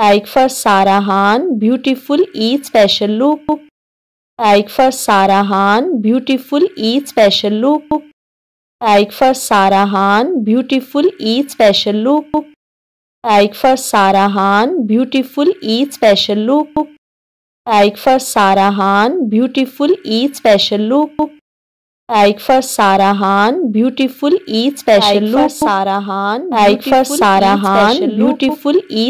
Like for Sarah Sarahan, beautiful is special look. Like for Sarah Sarahan, beautiful is special look. Like for Sarah Sarahan, beautiful is special look. Like for Sarah Sarahan, beautiful is special look. Like for Sarah Sarahan, beautiful is special look. Like for Sarah Sarahan, beautiful is special look. Like for Sarah Sarahan, beautiful is